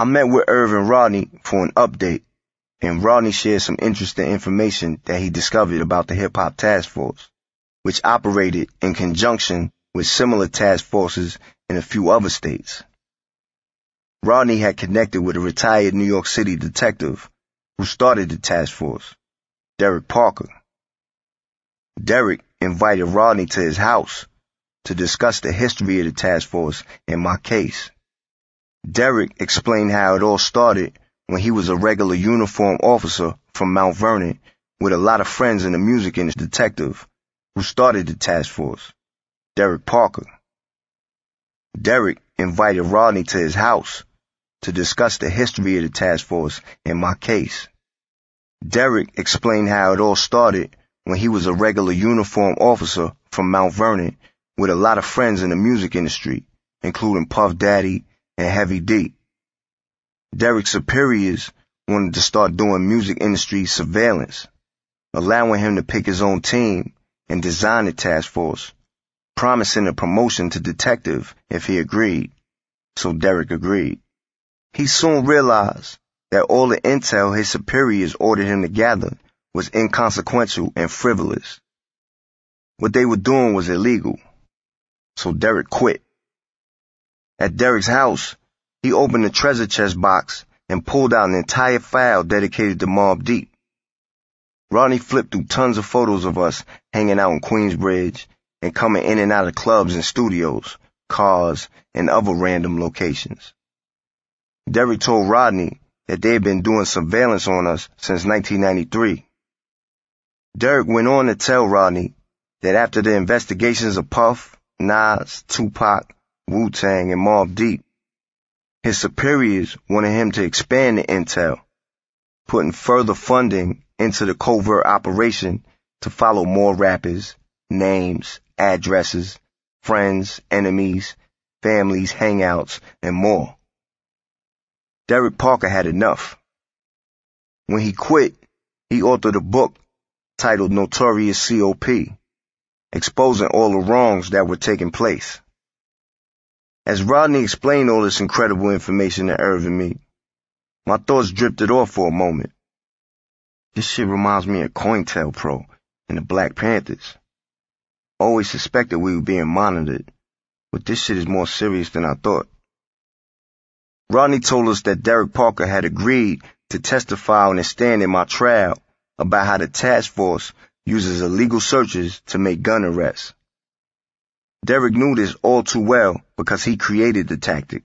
I met with Irv and Rodney for an update, and Rodney shared some interesting information that he discovered about the Hip Hop Task Force, which operated in conjunction with similar task forces in a few other states. Rodney had connected with a retired New York City detective who started the task force, Derek Parker. Derek invited Rodney to his house to discuss the history of the task force in my case. Derek explained how it all started when he was a regular uniform officer from Mount Vernon with a lot of friends in the music industry detective who started the task force, Derek Parker. Derek invited Rodney to his house to discuss the history of the task force and my case. Derek explained how it all started when he was a regular uniform officer from Mount Vernon with a lot of friends in the music industry, including Puff Daddy, and Heavy D. Derek's superiors wanted to start doing music industry surveillance, allowing him to pick his own team and design a task force, promising a promotion to detective if he agreed. So Derek agreed. He soon realized that all the intel his superiors ordered him to gather was inconsequential and frivolous. What they were doing was illegal. So Derek quit. At Derek's house, he opened the treasure chest box and pulled out an entire file dedicated to Mob Deep. Ronnie flipped through tons of photos of us hanging out in Queensbridge and coming in and out of clubs and studios, cars, and other random locations. Derek told Rodney that they had been doing surveillance on us since 1993. Derek went on to tell Rodney that after the investigations of Puff, Nas, Tupac, Wu Tang, and Mobb Deep. His superiors wanted him to expand the intel, putting further funding into the covert operation to follow more rappers, names, addresses, friends, enemies, families, hangouts, and more. Derek Parker had enough. When he quit, he authored a book titled Notorious COP, exposing all the wrongs that were taking place. As Rodney explained all this incredible information to Irvin and me, my thoughts drifted off for a moment. This shit reminds me of COINTELPRO and the Black Panthers. Always suspected we were being monitored, but this shit is more serious than I thought. Rodney told us that Derek Parker had agreed to testify on stand in my trial about how the task force uses illegal searches to make gun arrests. Derek knew this all too well because he created the tactic.